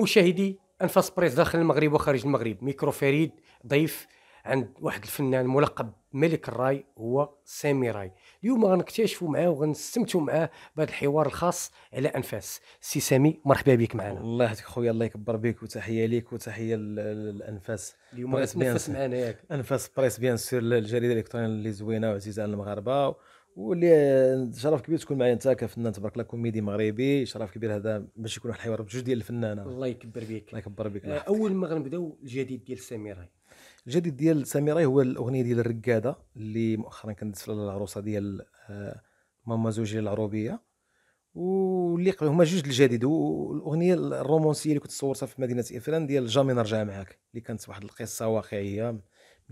مشاهدي انفاس بريس داخل المغرب وخارج المغرب ميكرو فريد ضيف عند واحد الفنان ملقب ملك الراي هو سامي راي اليوم غنكتشفوا معاه وغنستمتعوا معاه بهذا الحوار الخاص على انفاس سي سامي مرحبا بك معنا الله يعطيك خويا الله يكبر بك وتحيه ليك وتحيه للانفاس اليوم غنتنفس معنا ياك انفاس بريس بيان سور الجريده الالكترونيه اللي زوينه وعزيزه على المغاربه واللي شرف كبير تكون معايا انت كفنان تبارك الله كوميدي مغربي شرف كبير هذا باش يكون واحد الحوار بجوج ديال الفنانه الله يكبر بيك الله يكبر بيك آه، اول ما غنبداو الجديد ديال سميراي الجديد ديال سميراي هو الاغنيه ديال الرقاده اللي مؤخرا كانت في العروسه ديال آه، ماما زوجي العروبيه واللي هما جوج الجديد والاغنيه الرومانسيه اللي كنت صورتها في مدينه افران ديال جامي نرجع معاك اللي كانت واحد القصه واقعيه من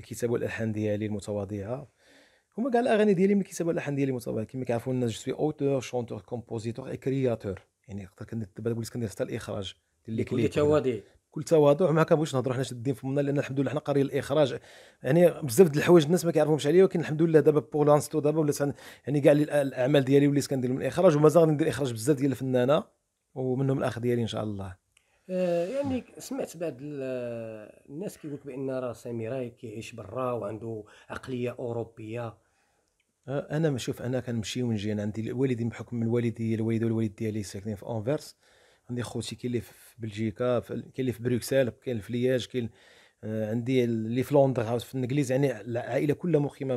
الكتاب والالحان ديالي المتواضعه هما كاع الاغاني ديالي ملي كيسمعوا اللحن ديالي متابع كما كيعرفوا الناس جو سوي اوتور شونتور كومبوزيتور اي كرياتور يعني نقدر دابا بوليت كندير حتى الاخراج ديال إيه، لي كليب كل تواضع كل تواضع ما كنبغيش نهضروا حنا شادين فمنا لان الحمد لله حنا قاري الاخراج يعني بزاف د الحوايج الناس ما كيعرفوهمش عليا ولكن الحمد لله دابا بور لانستو دابا ولات يعني كاع الاعمال ديالي وليت كندير من الاخراج ومازال غادي ندير اخراج بزاف ديال الفنانه ومنهم الاخ ديالي ان شاء الله آه، يعني سمعت بعض الناس كيقول بان راه سامي راي كيعيش برا وعنده عقليه اوروبيه آه، انا شوف انا كنمشي ونجي انا عندي الوالدين بحكم من والدي الوالده والوالد ديالي ساكنين في اونفيرس عندي خوتي كاين اللي في بلجيكا كاين اللي في بروكسل كاين في لياج كاين آه، عندي اللي في لندن هاوس في الانجليز يعني العائله كلها مقيمه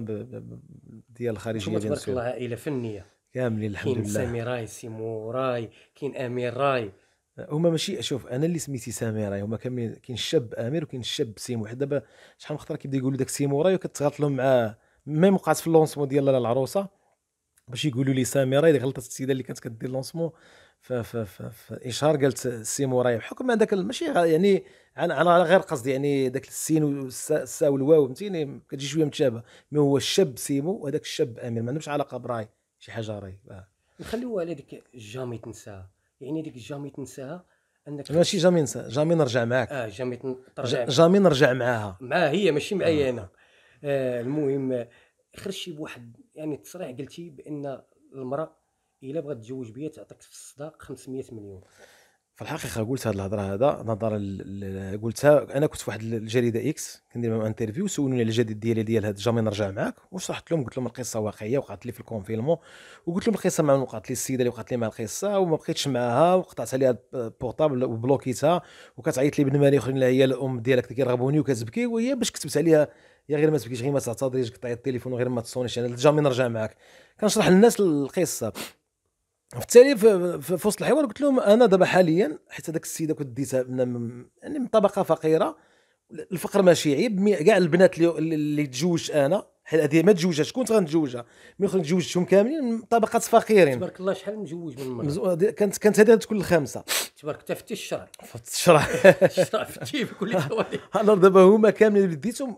ديال الخارجيه ديال تبارك الله عائله فنيه كاملين الحمد لله كاين سامي راي سيمو راي كاين امير راي آه، هما ماشي شوف انا اللي سميتي سامي راي هما كاملين كاين الشاب امير وكاين الشاب سيمو حيت دابا شحال من خطره كيبدا يقولوا داك سيمو راي وكتغلط لهم مع ميم وقعت في اللونسمون ديال العروسه باش يقولوا لي سميره اذا غلطت السيده اللي كانت كدير لونسمون في اشهار قالت سيمو راهي بحكم هذاك ماشي يعني انا انا غير قصدي يعني ذاك السين والسا والواو فهمتيني كتجي شويه متشابهه مي هو الشاب سيمو وهذاك الشاب امير ما عندهمش علاقه براي شي حاجه راي آه. نخليوها على ديك جامي تنساها يعني ديك جامي تنساها انك ماشي جامي ننساها جامي نرجع معاك اه جامي ترجع جامي نرجع معاها مع هي ماشي معايا انا آه المهم خرجتي بواحد يعني تصريح قلتي بان المراه الا بغات تتزوج بيا تعطيك في الصداق 500 مليون في الحقيقه قلت هذه الهضره هذا نظرا قلتها انا كنت في واحد الجريده اكس كندير معهم انترفيو سولوني على الجديد ديالي ديال هذا جامي نرجع معاك وشرحت لهم قلت لهم القصه واقعيه وقعت لي في الكونفينمون وقلت لهم القصه مع وقعت لي السيده اللي وقعت لي مع القصه وما بقيتش معاها وقطعت عليها البورطابل وبلوكيتها وكتعيط لي بالمالي اخرين هي الام ديالك كيرغبوني وكتبكي وهي باش كتبت عليها يا غير ما تبكيش غير ما تعتذريش قطعي التليفون وغير ما تصونيش انا يعني جامي نرجع معاك كنشرح للناس القصه وبالتالي في وسط الحوار قلت لهم انا دابا حاليا حيت هذاك السيده كنت ديتها يعني من طبقه فقيره الفقر ماشي عيب كاع البنات اللي تجوج انا حيت هذه ما تجوجها شكون غنتزوجها من كنت تزوجتهم كاملين من طبقه فقيرين تبارك الله شحال مزوج من مره كانت كانت هذه تكون الخامسه تبارك انت الشرع فت الشرع الشرع فتي بكل انا دابا هما كاملين اللي ديتهم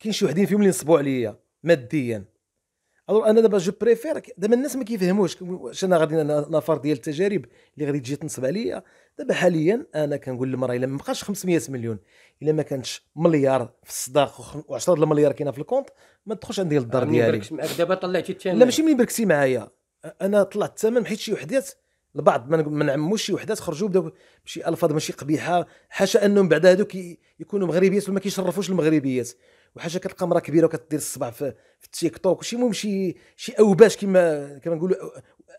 كاين شي وحدين فيهم اللي نصبوا عليا ماديا الو انا دابا جو بريفير دابا الناس ما كيفهموش واش انا غادي نفر ديال التجارب اللي غادي تجي تنصب عليا دابا حاليا انا كنقول للمراه الا ما بقاش 500 مليون الا ما كانتش مليار في الصداق و10 المليار كاينه في الكونت ما تدخلش عندي للدار ديالي دابا طلعتي الثمن لا ماشي منين بركتي معايا انا طلعت الثمن حيت شي وحدات البعض ما نعموش شي وحدات خرجوا بداو بشي الفاظ ماشي قبيحه حاشا انهم بعد هذوك يكونوا مغربيات وما كيشرفوش المغربيات وحاجه كتلقى مراه كبيره وكتدير الصبع في, في التيك توك وشي المهم شي شي اوباش كما نقولوا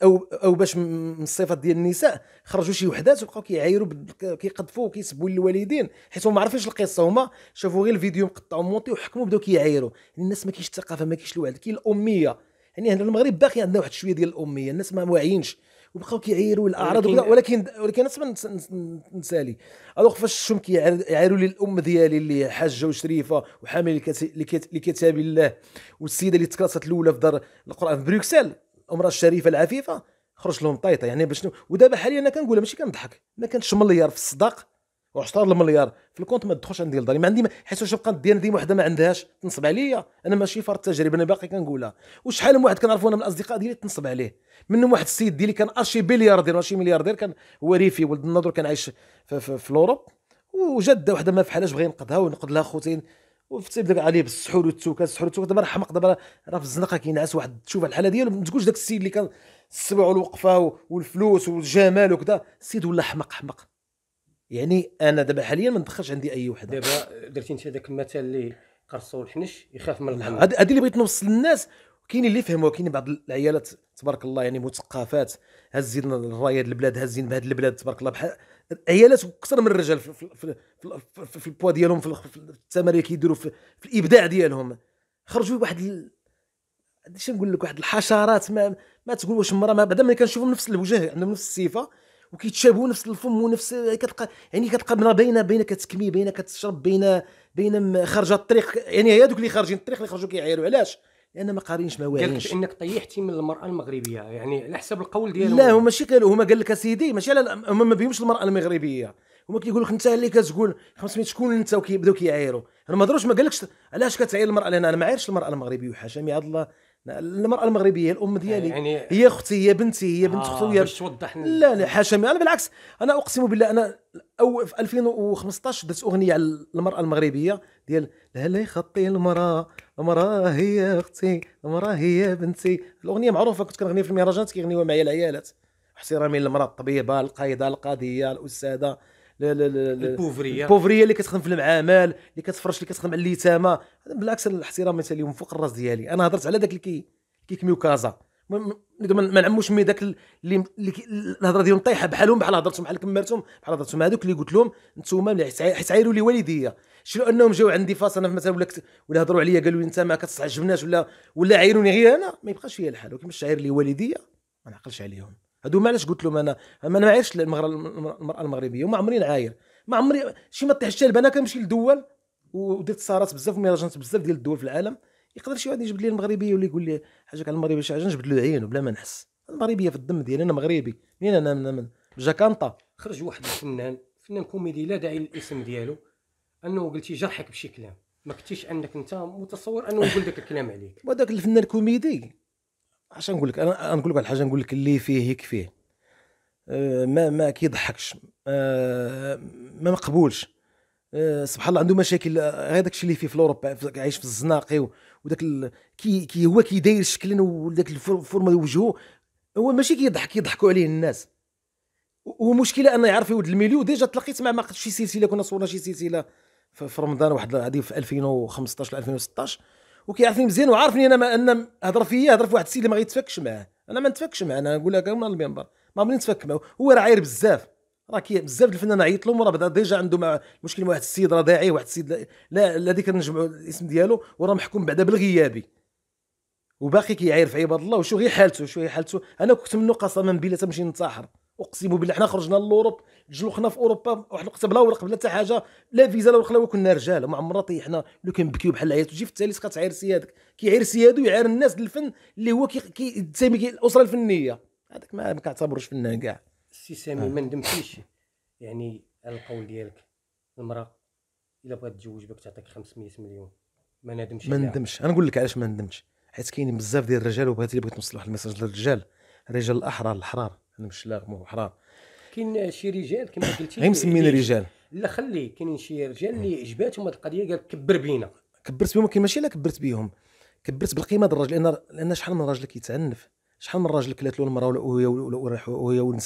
او او باش من الصفات ديال النساء خرجوا شي وحدات وبقاو كيعايروا كيقذفوا وكيسبوا للوالدين حيت هما ما عرفوش القصه هما شافوا غير الفيديو مقطعوا ومونطي وحكموا بداو كيعايروا يعني الناس ما كاينش الثقافه ما كاينش الوعد كاين الاميه يعني هنا المغرب باقي عندنا واحد شويه ديال الاميه الناس ما واعيينش وبقاو كيعيروا الاعراض ولكن ولكن, ولكن انا نسالي الوغ فاش شفتهم كيعيروا لي الام ديالي اللي حاجه وشريفه وحامل لكتاب الله والسيده اللي تكرست الاولى في دار القران في بروكسل امراه الشريفه العفيفه خرج لهم طيطه يعني باش ودابا حاليا انا كنقولها ماشي كنضحك انا كنشمل في الصداق وحشطار المليار في الكونت ما تدخلش عندي الدار ما عندي حيت واش بقى ديال ديما وحده ما عندهاش تنصب عليا انا ماشي فرد تجربه انا باقي كنقولها وشحال من واحد كنعرفو انا من الاصدقاء ديالي تنصب عليه منهم واحد السيد ديالي كان ارشي بلياردير ماشي ملياردير كان هو ريفي ولد النضر كان عايش في, في, في الاوروب وجده وحده ما فحالاش بغى ينقذها وينقد لها خوتين وفتي بدا عليه بالسحور والتوكا السحور والتوكا دابا راه حمق دابا راه في الزنقه كينعس واحد تشوف الحاله ديالو ما تقولش داك السيد اللي كان السبع والوقفه والفلوس والجمال وكذا السيد ولا حمق حمق يعني انا دابا حاليا ما ندخلش عندي اي وحده دابا درتي انت هذاك المثل اللي قرصو الحنش يخاف من الحنش هذه اللي بغيت نوصل للناس كاين اللي فهموا كاين بعض العيالات تبارك الله يعني مثقفات هازين الرايه البلاد هازين بهاد البلاد تبارك الله بحال عيالات اكثر من الرجال في, في, في, في, في البوا ديالهم في, التمارين اللي كيديروا في, في الابداع ديالهم خرجوا واحد ال... شنو نقول لك واحد الحشرات ما, ما تقول واش مرة ما بعدا ملي كنشوفهم نفس الوجه عندهم نفس الصفه وكيتشابهوا نفس الفم ونفس كتلقى يعني كتلقى بنا بين بين كتكمي بين كتشرب بين بين خارجه الطريق يعني هي دوك اللي خارجين الطريق اللي خرجوا كيعايروا علاش؟ لان ما قارينش ما واعينش انك طيحتي من المراه المغربيه يعني على حسب القول ديالهم لا هما ماشي قالوا هما قال لك اسيدي ماشي على هما ما بيهمش المراه المغربيه هما كيقول لك انت اللي كتقول 500 شكون انت وكيبداو كيعايروا انا ما هضروش ما قالكش علاش كتعاير المراه لان انا ما عايرش المراه المغربيه وحاشا مي عاد الله المراه المغربيه الام آه، ديالي يعني هي اختي هي بنتي هي بنت اختي آه، باش توضح لا لا حاشا انا بالعكس انا اقسم بالله انا او في 2015 درت اغنيه على المراه المغربيه ديال لا لا خطي المراه المراه هي اختي المراه هي بنتي الاغنيه معروفه كنت كنغنيها في المهرجانات كيغنيوها معايا العيالات احترامي للمراه الطبيبه القايده القاضيه الاستاذه البوفريه البوفريه اللي كتخدم في المعامل اللي كتفرش اللي كتخدم على اليتامى بالعكس الاحترام مثلا اليوم فوق الراس ديالي انا هضرت على داك اللي كيكميو كازا ما نعموش مي داك اللي الهضره ديالهم طايحه بحالهم بحال هضرتهم بحال كمرتهم بحال هضرتهم هذوك اللي قلت لهم انتم حيت عايروا لي والديا شنو انهم جاو عندي فاس انا مثلا ولا ولا هضروا عليا قالوا لي انت ما كتعجبناش ولا ولا عايروني غير انا ما يبقاش فيا الحال ولكن باش عاير لي والديا ما نعقلش عليهم هادو علاش قلت لهم انا انا ما عايرش المراه المغربيه وما عمري نعاير ما عمري شي ما طيحش حتى انا كنمشي لدول ودرت صارات بزاف وميراجنت بزاف ديال الدول في العالم يقدر شي واحد يجبد لي المغربيه ولا يقول لي حاجه على المغربيه شي حاجه نجبد له عينه بلا ما نحس المغربيه في الدم ديالي انا مغربي منين انا من, من جاكانطا خرج واحد الفنان فنان كوميدي لا داعي للاسم ديالو انه قلتي جرحك بشي كلام ما كنتيش انك انت متصور انه يقول ذاك الكلام عليك وداك الفنان الكوميدي عشان نقول لك انا نقول لك على حاجه نقول لك اللي فيه يكفيه آه، ما ما كيضحكش آه، ما مقبولش آه، سبحان الله عنده مشاكل غير الشيء اللي فيه في اوروبا عايش في الزناقي وداك ال... كي, كي هو كي داير شكلا وداك الفورمه وجهه هو ماشي كيضحك يضحكوا عليه الناس ومشكله انه يعرف يود الميليو ديجا تلاقيت مع ما شي سلسله كنا صورنا شي سلسله في رمضان واحد هذه في 2015 2016 وكيعرفني مزيان وعارفني انا ما ان هضر فيا هضر في واحد السيد اللي ما غيتفكش معاه انا ما نتفكش معاه انا نقول لك من المنبر ما عمرني نتفك معاه هو راه عاير بزاف راه كي بزاف الفنان عيط لهم وراه بدا ديجا عنده مع مشكل مع واحد السيد راه داعي واحد السيد لا الذي كنجمعوا الاسم ديالو وراه محكوم بعدا بالغيابي وباقي كيعاير في عباد الله وشو غير حالته شو غير حالته انا كنت منه قسما بالله تمشي ننتحر اقسم بالله حنا خرجنا لوروب جلوخنا في اوروبا واحد الوقت بلا ورق بلا حتى حاجه لا فيزا لا ورق كنا رجال ما عمرنا طيحنا لو كنبكيو بحال العيال تجي في الثالث كتعير سيادك كيعير سيادو يعاير الناس للفن اللي هو كيتسمي كي الاسره الفنيه هذاك ما كنعتبروش فنان كاع السي سامي ما ندمتيش يعني على القول ديالك المراه الا بغات تزوج بك تعطيك 500 مليون ما ندمش ما ندمش انا نقول لك علاش ما ندمتش حيت كاينين بزاف ديال الرجال وبغيت اللي بغيت نوصل واحد الميساج للرجال الرجال الاحرار الحرار عندهم الشلاغ مو حرام كاين شي رجال كما قلتي غير مسمينا رجال لا خلي كاين شي رجال اللي عجباتهم هذه القضيه قال كبر بينا كبرت بهم ولكن ماشي لا كبرت بهم كبرت بالقيمه ديال الراجل لان لان شحال من راجل كيتعنف شحال من راجل كلات له المراه وهي وهي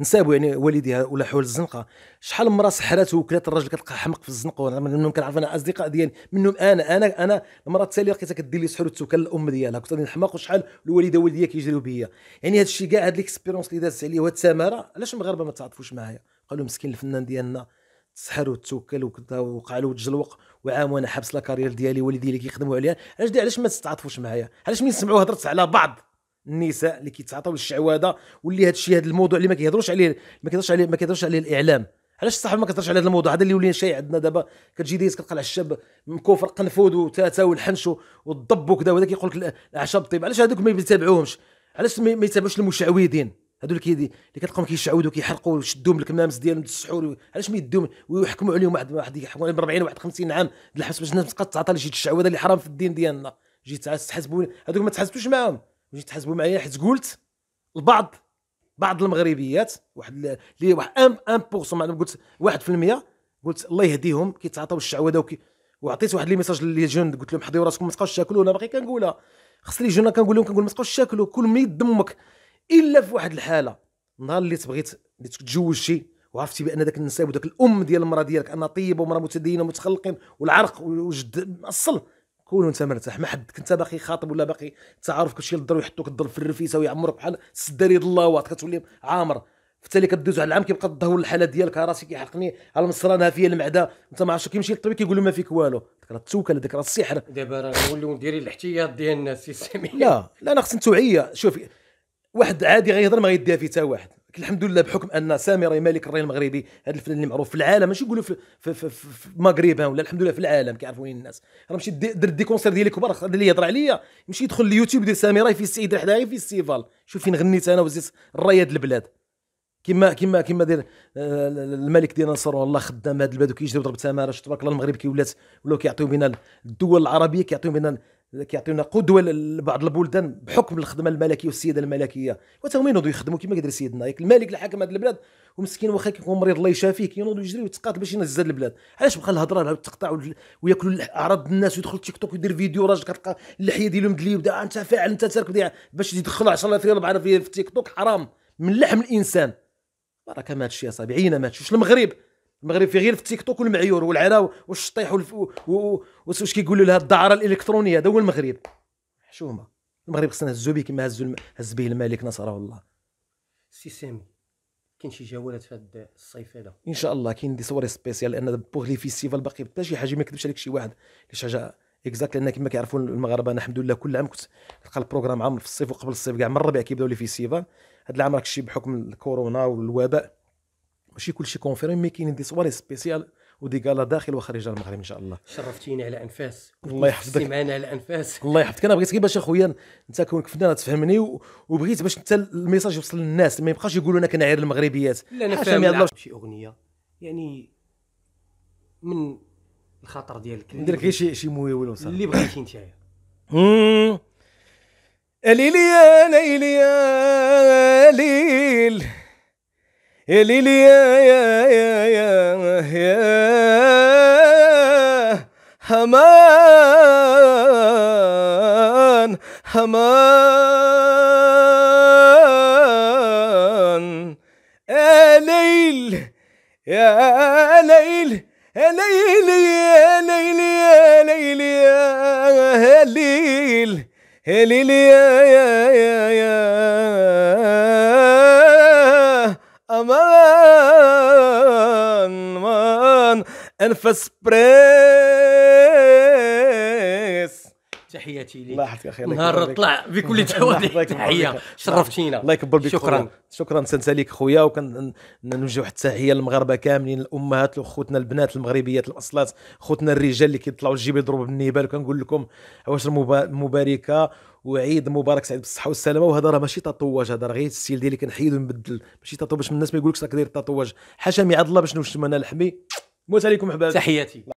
نسابو يعني والديها ولا حول الزنقه شحال من مراه سحرات وكلات الراجل كتلقى حمق في الزنقه منهم كنعرف انا اصدقاء ديالي منهم انا انا انا المراه التاليه لقيتها كدير لي سحر وتوكل الام ديالها كنت الحماق وشحال الوالده والديه كيجريو بيا يعني هذا الشيء كاع هاد ليكسبيرونس اللي دازت عليا وهاد التماره علاش المغاربه ما تعاطفوش معايا قالوا مسكين الفنان ديالنا تسحر وتوكل وكذا وقع له تجلوق وعام وانا حابس لا كارير ديالي والدي اللي كيخدموا عليها علاش علاش ما تتعاطفوش معايا علاش ملي نسمعوا هضرت على بعض النساء اللي كيتعاطاو للشعواده واللي هذا الشيء هذا الموضوع اللي ما كيهضروش عليه ما كيهضروش عليه ما كيهضروش عليه الاعلام علاش الصحافه ما كتهضرش على هذا الموضوع هذا اللي ولينا شاي عندنا دابا كتجي كتقلع كتلقى من مكوفر قنفود وتاتا والحنش والضب وكذا وهذا كيقول لك الاعشاب الطيب علاش هذوك ما يتابعوهمش علاش ما يتابعوش المشعوذين اللي كيدي اللي كتلقاهم كيشعوذوا كيحرقوا من الكمامس ديالهم السحور علاش ما يدوهم ويحكموا عليهم واحد واحد يحكموا عليهم ب 40 واحد 50 عام الحبس باش الناس تبقى تعطى لشي الشعوذه اللي حرام في الدين ديالنا جيت تحسبوا هذوك ما تحسبتوش معاهم وجيت تحاسبوا معايا حيت قلت البعض بعض المغربيات واحد اللي واحد 1% معناها قلت 1% قلت الله يهديهم كيتعاطوا الشعوذه وكي وعطيت واحد لي ميساج لي جون قلت لهم حضروا راسكم ما تبقاوش تاكلوا انا باقي كنقولها خص لي جون كنقول لهم كنقول ما تبقاوش تاكلوا كل من يدمك امك الا في واحد الحاله النهار اللي تبغيت اللي تتزوجتي وعرفتي بان ذاك النساء وذاك الام ديال المراه ديالك انها طيبه ومراه متدينه ومتخلقين والعرق وجد اصل كون انت مرتاح ما حد كنت باقي خاطب ولا باقي تعارف كلشي للدار ويحطوك الضل في الرفيسه ويعمرك بحال سداري ضلاوات كتولي عامر التالي كدوز على العام كيبقى الظهور الحاله ديالك راسي كيحرقني على المصرانه فيا المعده انت ما عرفتش كيمشي للطبيب كيقول له ما فيك والو راه التوكل هذاك راه السحر دابا راه نوليو ندير الاحتياط ديالنا الناس سمير لا لا انا خصني توعيه شوف واحد عادي غيهضر ما غيديها فيه حتى واحد الحمد لله بحكم ان سامي سامري مالك الراي المغربي هذا الفنان اللي معروف في العالم ماشي نقولوا في, في, في, في المغرب ولا الحمد لله في العالم كيعرفوا وين الناس راه مشيت درت دي, كونسير ديالي كبار اللي يهضر عليا مشيت يدخل اليوتيوب سامي راي في السيد يدير حدايا في السيفال شوف فين غنيت انا وزيت الراي هاد البلاد كما كما كما داير آه، الملك ديال نصر والله خدام هاد البلاد وكيجري ضرب تماره تبارك الله المغرب كيولات ولاو كيعطيو بينا الدول العربيه كيعطيو بينا كيعطيونا قدوه لبعض البلدان بحكم الخدمه الملكيه والسياده الملكيه وتا هما ينوضوا يخدموا كما قدر سيدنا ياك الملك اللي حاكم هذه البلاد ومسكين واخا كيكون مريض الله يشافيه كينوضوا يجري ويتقاتل باش ينهز هذه البلاد علاش بقى الهضره تقطع وياكلوا اعراض الناس ويدخل تيك توك ويدير فيديو راجل كتلقى اللحيه ديالو مدلي وبدا انت فاعل انت تارك باش يدخل 10 ريال 4 ريال في تيك توك حرام من لحم الانسان بارك ما هادشي يا صاحبي عينا ما واش المغرب المغرب فيه غير في التيك توك والمعيور والعراو والشطيح واش كيقولوا لها الدعاره الالكترونيه هذا هو المغرب حشومه المغرب خصنا نهزو به كما هزو هز به الملك نصره الله سي سامي كاين شي جولات في هذا الصيف هذا ان شاء الله كاين دي صوري سبيسيال لان بوغ لي فيستيفال باقي حتى شي حاجه ما كذبش عليك شي واحد شي حاجه اكزاكت لان كما كيعرفوا المغاربه انا الحمد لله كل عام كنت تلقى البروغرام عام في الصيف وقبل الصيف كاع من الربيع كيبداو لي فيستيفال هذا العام راك شي بحكم الكورونا والوباء ماشي كلشي كونفيرمي مي كاينين دي سواري سبيسيال ودي قال داخل وخارج المغرب ان شاء الله شرفتيني على انفاس الله يحفظك سمعنا على انفاس الله يحفظك انا بغيت غير باش اخويا انت كونك فنان تفهمني وبغيت باش انت الميساج يوصل للناس ما يبقاش يقولوا انا كنعير المغربيات لا انا فاهم شي اغنيه يعني من الخاطر ديالك ندير لك غير شي شي مويول اللي بغيتي انت ليلي يا ليلي يا ليلي يا يا يا يا يا همان همان يا ليل يا ليل يا ليل يا ليل يا ليل يا ليل يا ليل يا يا يا انفس بريس تحياتي لك الله يحفظك اخي نهار طلع بكل توابع تحيه شرفتينا الله يكبر بك شكرا شكرا سنت عليك خويا وكنوجه واحد التحيه للمغاربه كاملين الامهات وخوتنا البنات المغربيات الاصلات خوتنا الرجال اللي كيطلعوا الجيب يضربوا بالنيبال وكنقول لكم عواشر مباركه وعيد مبارك سعيد بالصحه والسلامه وهذا راه ماشي تطواج هذا راه غير السيل ديالي كنحيد ونبدل ماشي تطواج باش الناس ما يقولكش راك داير تطواج حاشا مي الله باش نوشم انا لحمي موت عليكم احبابي تحياتي